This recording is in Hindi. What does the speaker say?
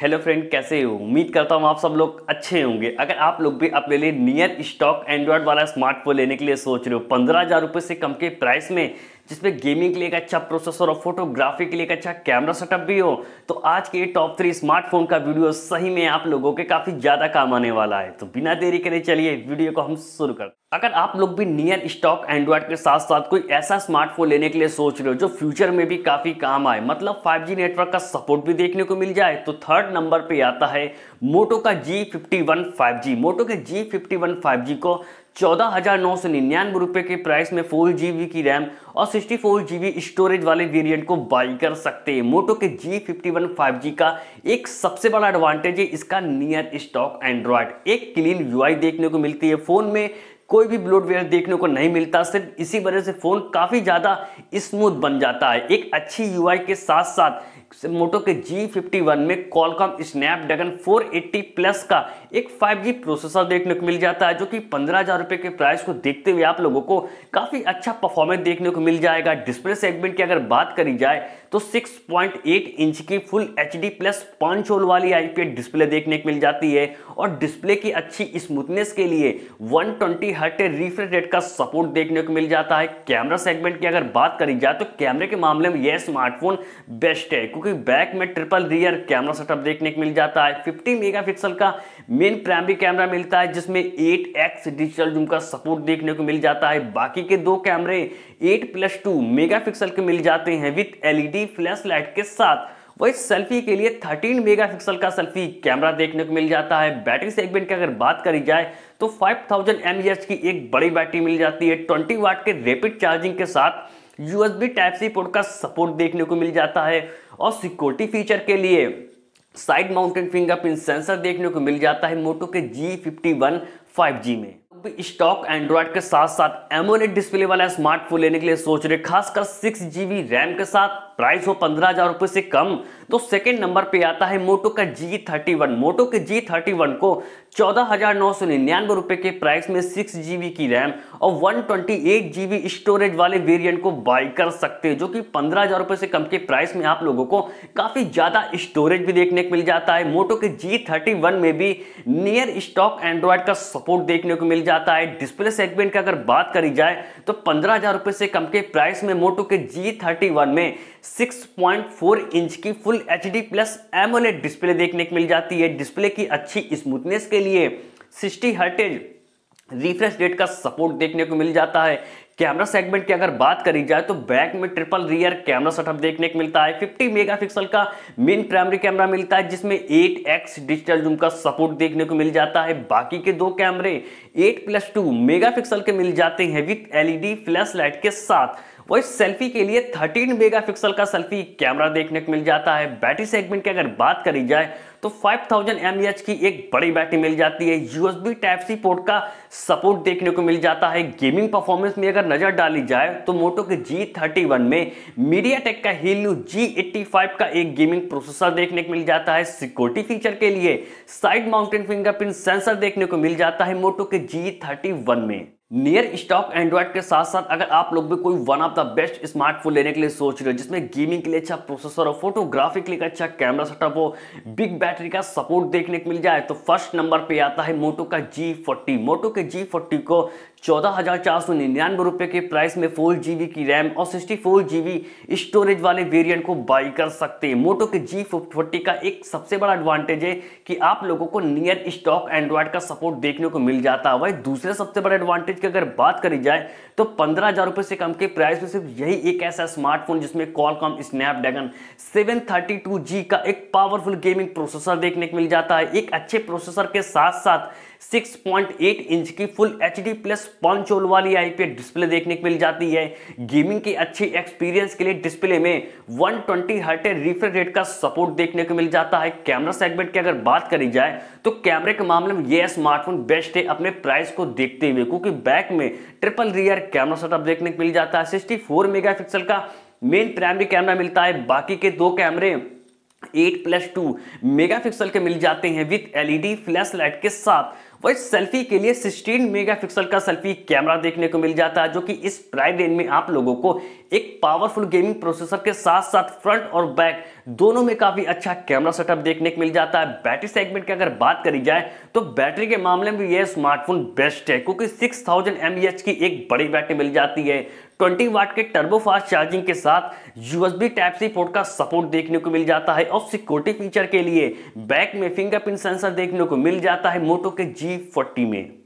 हेलो फ्रेंड कैसे हो उम्मीद करता हूँ आप सब लोग अच्छे होंगे अगर आप लोग भी अपने लिए नियर स्टॉक एंड्रॉयड वाला स्मार्टफोन लेने के लिए सोच रहे हो पंद्रह हज़ार रुपये से कम के प्राइस में जिसमें गेमिंग के लिए एक अच्छा प्रोसेसर और फोटोग्राफी के लिए एक अच्छा कैमरा सेटअप भी हो तो आज के टॉप थ्री स्मार्टफोन का वीडियो सही में आप लोगों के काफ़ी ज़्यादा काम आने वाला है तो बिना देरी करे चलिए वीडियो को हम शुरू कर अगर आप लोग भी नियर स्टॉक एंड्रॉयड के साथ साथ कोई ऐसा स्मार्टफोन लेने के लिए सोच रहे हो जो फ्यूचर में भी काफ़ी काम आए मतलब 5G नेटवर्क का सपोर्ट भी देखने को मिल जाए तो थर्ड नंबर पे आता है मोटो का G51 5G मोटो के G51 5G को चौदह हज़ार नौ सौ निन्यानवे रुपए के प्राइस में फोर जी की रैम और सिक्सटी फोर जीबी स्टोरेज वाले वेरिएंट को बाई कर सकते हैं मोटो के G fifty one five G का एक सबसे बड़ा एडवांटेज है इसका नियर स्टॉक एंड्रॉयड एक क्लीन यूआई देखने को मिलती है फ़ोन में कोई भी ब्लोडवेयर देखने को नहीं मिलता सिर्फ इसी वजह से फ़ोन काफ़ी ज़्यादा स्मूथ बन जाता है एक अच्छी यूआई के साथ साथ मोटो के G51 में कॉलकॉम स्नैपड्रैगन 480 प्लस का एक 5G प्रोसेसर देखने को मिल जाता है जो कि पंद्रह हज़ार रुपए के प्राइस को देखते हुए आप लोगों को काफ़ी अच्छा परफॉर्मेंस देखने को मिल जाएगा डिस्प्ले सेगमेंट की अगर बात करी जाए तो 6.8 इंच की फुल एच डी प्लस पाँच होल वाली आई डिस्प्ले देखने को मिल जाती है और डिस्प्ले की अच्छी स्मूथनेस के लिए 120 ट्वेंटी हर्ट रिफ्रेश रेट का सपोर्ट देखने को मिल जाता है कैमरा सेगमेंट की अगर बात करी जाए तो कैमरे के मामले में यह स्मार्टफोन बेस्ट है क्योंकि बैक में ट्रिपल रियर कैमरा सेटअप देखने को मिल जाता है 50 मेगापिक्सल का मेन प्राइमरी कैमरा मिलता है जिसमें 8x डिजिटल जूम का सपोर्ट देखने को मिल जाता है बाकी के दो कैमरे 8 प्लस टू मेगा के मिल जाते हैं विथ एलईडी फ्लैश लाइट के साथ वही सेल्फी के लिए 13 मेगापिक्सल का सेल्फी कैमरा देखने को मिल जाता है बैटरी सेगमेंट की अगर बात करी जाए तो 5000 थाउजेंड की एक बड़ी बैटरी मिल जाती है 20 वाट के रेपिड चार्जिंग के साथ यूएसबी टाइप सी पोर्ट का सपोर्ट देखने को मिल जाता है और सिक्योरिटी फीचर के लिए साइड माउंटेड फिंगरप्रिंट सेंसर देखने को मिल जाता है मोटो के G fifty one five G में स्टॉक एंड्रॉयड के साथ साथ एमोलेट डिस्प्ले वाला स्मार्टफोन लेने के लिए सोच रहे खासकर सिक्स जीबी रैम के साथ प्राइस हो पंद्रह हजार रुपए से कम तो सेकंड नंबर पे आता है मोटो का जी थर्टी वन मोटो के जी थर्टी वन को चौदह हजार नौ सौ निन्यानवे रुपए के प्राइस में सिक्स जीबी की रैम और one twenty eight GB storage वाले वेरिएंट को बाय कर सकते हैं जो कि पंद्रह हजार रुपए से कम के प्राइस में आप लोगों को काफ़ी ज़्यादा स्टोरेज भी देखने को मिल जाता है मोटो के जी थर्टी वन में भी नियर स्टॉक एंड्रॉयड का सपोर्ट देखने को मिल जाता है डिस्प्ले सेगमेंट की अगर बात करी जाए तो पंद्रह हजार रुपये से कम के प्राइस में मोटो के जी थर्टी वन में 6.4 इंच की full H D plus AMOLED display देखने को मिल जाती है डिस्प्ले की अच्छी स्मूथनेस के लिए 60 हर्टेज रिफ्रेश रेट का सपोर्ट देखने को मिल जाता है कैमरा सेगमेंट की अगर बात करी जाए तो बैक में ट्रिपल रियर कैमरा सेटअप देखने को मिलता है 50 मेगापिक्सल का मेन प्राइमरी कैमरा मिलता है जिसमें 8x डिजिटल जूम का सपोर्ट देखने को मिल जाता है बाकी के दो कैमरे 8 प्लस टू मेगा के मिल जाते हैं विथ एलईडी फ्लैश लाइट के साथ वही सेल्फी के लिए 13 मेगापिक्सल का सेल्फी कैमरा देखने को मिल जाता है बैटरी सेगमेंट की अगर बात करी जाए तो 5000 थाउजेंड e की एक बड़ी बैटरी मिल जाती है यूएसबी टाइप सी पोर्ट का सपोर्ट देखने को मिल जाता है गेमिंग परफॉर्मेंस में अगर नजर डाली जाए तो मोटो के G31 में मीडिया टेक का हीलियो G85 का एक गेमिंग प्रोसेसर देखने को मिल जाता है सिक्योरिटी फीचर के लिए साइड माउंटेन फिंगरप्रिंट सेंसर देखने को मिल जाता है मोटो के G31 में नियर स्टॉक एंड्रॉयड के साथ साथ अगर आप लोग भी कोई one of the best smartphone लेने के लिए सोच रहे हो जिसमें गेमिंग के लिए अच्छा प्रोसेसर हो फोटोग्राफी के लिए अच्छा कैमरा सेटअप हो बिग बैटरी का सपोर्ट देखने को मिल जाए तो फर्स्ट नंबर पे आता है मोटो का जी फोर्टी मोटो के जी फोर्टी को चौदह हज़ार चार सौ निन्यानवे रुपए के प्राइस में फोर जीबी की रैम और sixty four G B storage वाले वेरिएंट को बाई कर सकते हैं मोटो के जी फोर्टी का एक सबसे बड़ा एडवांटेज है कि आप लोगों को नियर स्टॉक एंड्रॉयड का सपोर्ट देखने को मिल जाता है वही दूसरे सबसे बड़ा एडवांटेज फ्रिज की अगर बात करी जाए तो पंद्रह हज़ार रुपए से कम के प्राइस में सिर्फ यही एक ऐसा स्मार्टफोन जिसमें कॉलकॉम स्नैपड्रैगन 732G का एक पावरफुल गेमिंग प्रोसेसर देखने को मिल जाता है एक अच्छे प्रोसेसर के साथ साथ 6.8 इंच की full H D plus punch hole वाली आईपीएस डिस्प्ले देखने को मिल जाती है गेमिंग के अच्छे एक्सपीरियंस के लिए डिस्प्ले में 120 ट्वेंटी हर्ट रिफ्रेश रेट का सपोर्ट देखने को मिल जाता है कैमरा सेगमेंट की अगर बात करी जाए तो कैमरे के मामले में यह स्मार्टफोन बेस्ट है अपने प्राइस को देखते हुए क्योंकि बैक में ट्रिपल रियर कैमरा सेटअप देखने को मिल जाता है सिक्सटी फोर मेगापिक्सल का मेन प्राइमरी कैमरा मिलता है बाकी के दो कैमरे एट प्लस टू मेगा के मिल जाते हैं विथ एलईडी फ्लैश लाइट के साथ और इस सेल्फी के लिए 16 मेगापिक्सल का सेल्फी कैमरा देखने को मिल जाता है जो कि इस प्राइड रेंज में आप लोगों को एक पावरफुल गेमिंग प्रोसेसर के साथ साथ फ्रंट और बैक दोनों में काफी अच्छा कैमरा सेटअप देखने को मिल जाता है बैटरी सेगमेंट की अगर बात करी जाए तो बैटरी के मामले में यह स्मार्टफोन बेस्ट है क्योंकि सिक्स थाउजेंड e की एक बड़ी बैटरी मिल जाती है ट्वेंटी वाट के टर्बो फास्ट चार्जिंग के साथ यूएसबी टाइप सी पोर्ट का सपोर्ट देखने को मिल जाता है और सिक्योरिटी फीचर के लिए बैक में फिंगरप्रिंट सेंसर देखने को मिल जाता है मोटो के जी में